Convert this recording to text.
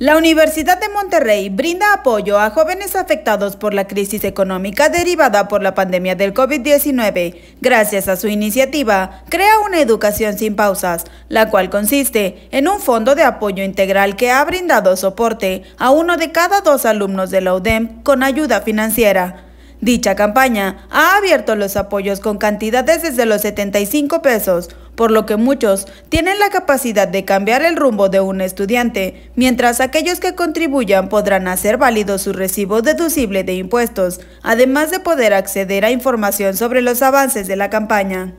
La Universidad de Monterrey brinda apoyo a jóvenes afectados por la crisis económica derivada por la pandemia del COVID-19. Gracias a su iniciativa, crea una educación sin pausas, la cual consiste en un fondo de apoyo integral que ha brindado soporte a uno de cada dos alumnos de la UDEM con ayuda financiera. Dicha campaña ha abierto los apoyos con cantidades desde los 75 pesos, por lo que muchos tienen la capacidad de cambiar el rumbo de un estudiante, mientras aquellos que contribuyan podrán hacer válido su recibo deducible de impuestos, además de poder acceder a información sobre los avances de la campaña.